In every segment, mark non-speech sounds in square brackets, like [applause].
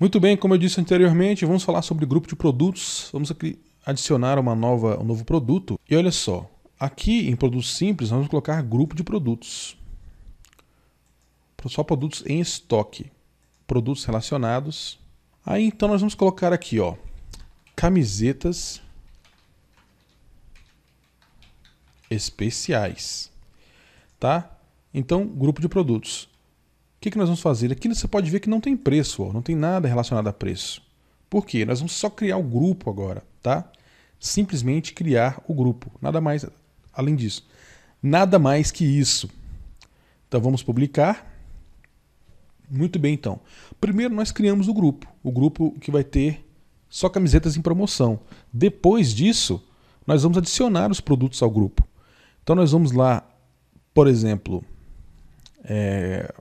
Muito bem, como eu disse anteriormente, vamos falar sobre grupo de produtos. Vamos aqui adicionar uma nova, um novo produto. E olha só, aqui em produtos simples, vamos colocar grupo de produtos. Só produtos em estoque, produtos relacionados. Aí então nós vamos colocar aqui, ó, camisetas especiais, tá? Então, grupo de produtos. O que, que nós vamos fazer? Aqui você pode ver que não tem preço, ó, não tem nada relacionado a preço. Por quê? Nós vamos só criar o grupo agora, tá? Simplesmente criar o grupo, nada mais além disso. Nada mais que isso. Então vamos publicar. Muito bem, então. Primeiro nós criamos o grupo, o grupo que vai ter só camisetas em promoção. Depois disso, nós vamos adicionar os produtos ao grupo. Então nós vamos lá, por exemplo, é,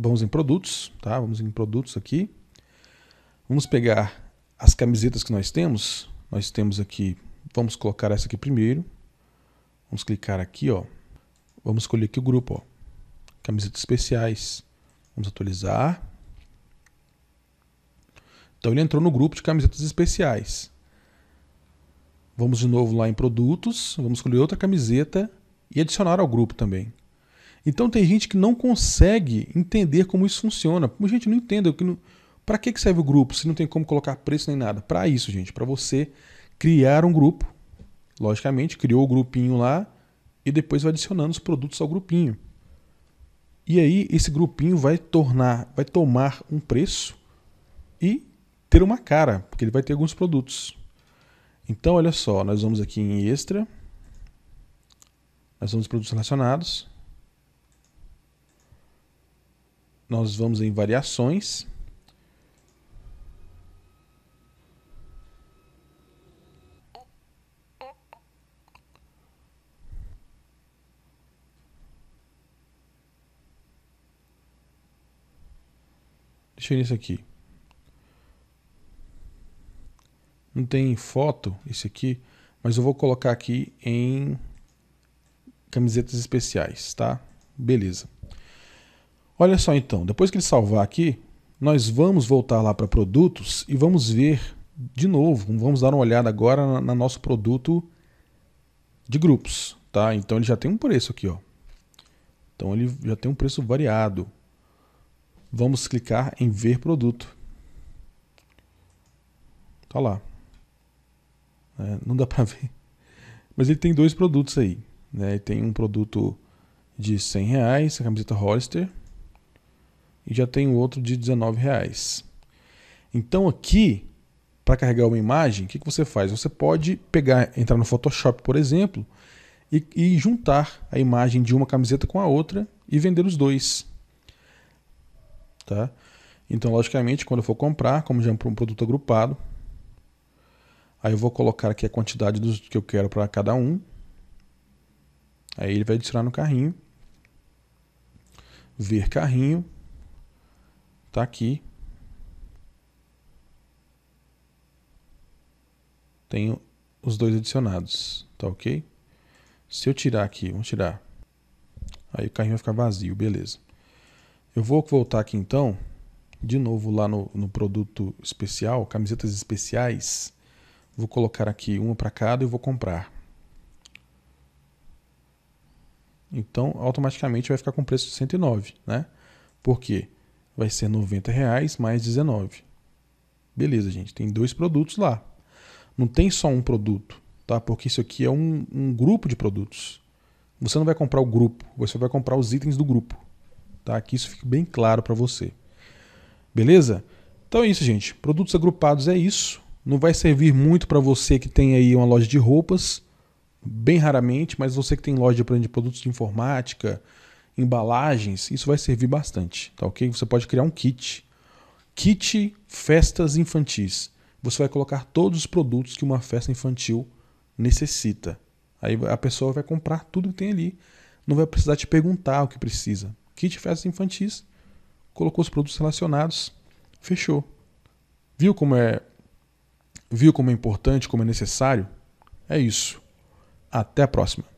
Vamos em produtos, tá? Vamos em produtos aqui. Vamos pegar as camisetas que nós temos. Nós temos aqui, vamos colocar essa aqui primeiro. Vamos clicar aqui, ó. Vamos escolher aqui o grupo, ó. Camisetas especiais. Vamos atualizar. Então ele entrou no grupo de camisetas especiais. Vamos de novo lá em produtos, vamos escolher outra camiseta e adicionar ao grupo também. Então tem gente que não consegue entender como isso funciona. Gente, não entendo. Não... Para que serve o grupo se não tem como colocar preço nem nada? Para isso, gente. Para você criar um grupo. Logicamente, criou o grupinho lá e depois vai adicionando os produtos ao grupinho. E aí esse grupinho vai tornar, vai tomar um preço e ter uma cara, porque ele vai ter alguns produtos. Então, olha só, nós vamos aqui em extra, nós vamos em produtos relacionados, Nós vamos em variações. Deixa eu ir nisso aqui. Não tem foto esse aqui, mas eu vou colocar aqui em camisetas especiais, tá? Beleza. Olha só então, depois que ele salvar aqui, nós vamos voltar lá para produtos e vamos ver de novo, vamos dar uma olhada agora na, na nosso produto de grupos, tá? Então ele já tem um preço aqui, ó. Então ele já tem um preço variado. Vamos clicar em ver produto. Tá lá. É, não dá para [laughs] ver. Mas ele tem dois produtos aí, né? Ele tem um produto de 100 reais, a camiseta Hollister, e já tem outro de R$19,00. Então aqui, para carregar uma imagem, o que, que você faz? Você pode pegar, entrar no Photoshop, por exemplo, e, e juntar a imagem de uma camiseta com a outra e vender os dois. Tá? Então, logicamente, quando eu for comprar, como já é um produto agrupado, aí eu vou colocar aqui a quantidade dos que eu quero para cada um. Aí ele vai adicionar no carrinho. Ver carrinho. Tá aqui. Tenho os dois adicionados, tá ok? Se eu tirar aqui, vamos tirar. Aí o carrinho vai ficar vazio, beleza. Eu vou voltar aqui então, de novo lá no, no produto especial, camisetas especiais. Vou colocar aqui uma para cada e vou comprar. Então, automaticamente vai ficar com preço de 109, né? Por quê? vai ser R$ mais 19. Beleza, gente, tem dois produtos lá. Não tem só um produto, tá? Porque isso aqui é um, um grupo de produtos. Você não vai comprar o grupo, você vai comprar os itens do grupo. Tá? Que isso fique bem claro para você. Beleza? Então é isso, gente. Produtos agrupados é isso. Não vai servir muito para você que tem aí uma loja de roupas, bem raramente, mas você que tem loja de produtos de informática, embalagens, isso vai servir bastante, tá ok? Você pode criar um kit. Kit festas infantis. Você vai colocar todos os produtos que uma festa infantil necessita. Aí a pessoa vai comprar tudo que tem ali. Não vai precisar te perguntar o que precisa. Kit festas infantis, colocou os produtos relacionados, fechou. Viu como é viu como é importante, como é necessário? É isso. Até a próxima.